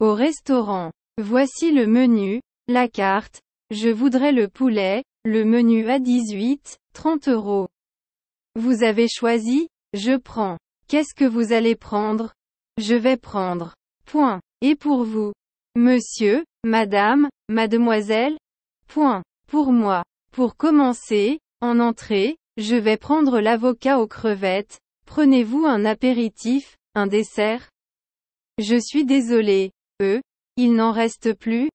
Au restaurant. Voici le menu, la carte, je voudrais le poulet, le menu à 18, 30 euros. Vous avez choisi, je prends. Qu'est-ce que vous allez prendre Je vais prendre. Point. Et pour vous Monsieur, Madame, Mademoiselle Point. Pour moi. Pour commencer, en entrée, je vais prendre l'avocat aux crevettes. Prenez-vous un apéritif, un dessert Je suis désolé il n'en reste plus.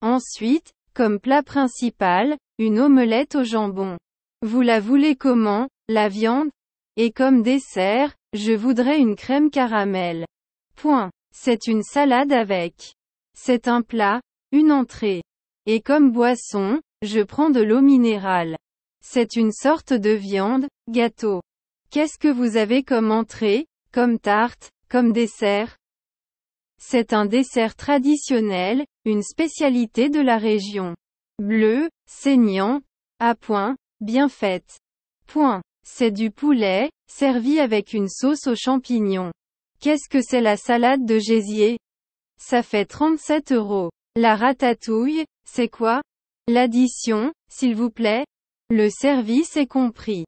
Ensuite, comme plat principal, une omelette au jambon. Vous la voulez comment, la viande Et comme dessert, je voudrais une crème caramel. Point. C'est une salade avec. C'est un plat, une entrée. Et comme boisson, je prends de l'eau minérale. C'est une sorte de viande, gâteau. Qu'est-ce que vous avez comme entrée, comme tarte, comme dessert c'est un dessert traditionnel, une spécialité de la région. Bleu, saignant, à point, bien faite. Point. C'est du poulet, servi avec une sauce aux champignons. Qu'est-ce que c'est la salade de gésier Ça fait 37 euros. La ratatouille, c'est quoi L'addition, s'il vous plaît Le service est compris.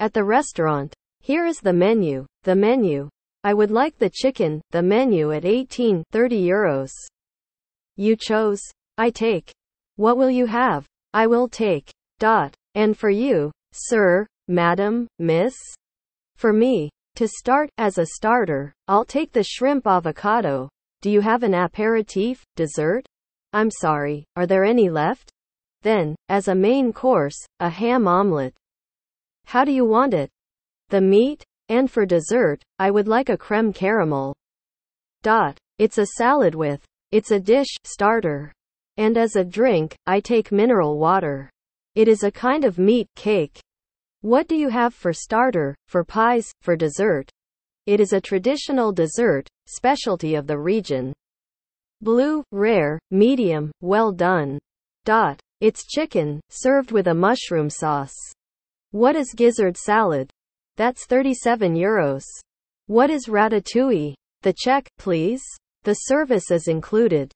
At the restaurant. Here is the menu. The menu. I would like the chicken, the menu at 18, 30 euros. You chose. I take. What will you have? I will take. Dot. And for you, sir, madam, miss? For me. To start, as a starter, I'll take the shrimp avocado. Do you have an aperitif, dessert? I'm sorry, are there any left? Then, as a main course, a ham omelette. How do you want it? The meat? And for dessert, I would like a creme caramel. Dot. It's a salad with. It's a dish, starter. And as a drink, I take mineral water. It is a kind of meat cake. What do you have for starter, for pies, for dessert? It is a traditional dessert, specialty of the region. Blue, rare, medium, well done. Dot. It's chicken, served with a mushroom sauce. What is gizzard salad? That's 37 euros. What is ratatouille? The check, please. The service is included.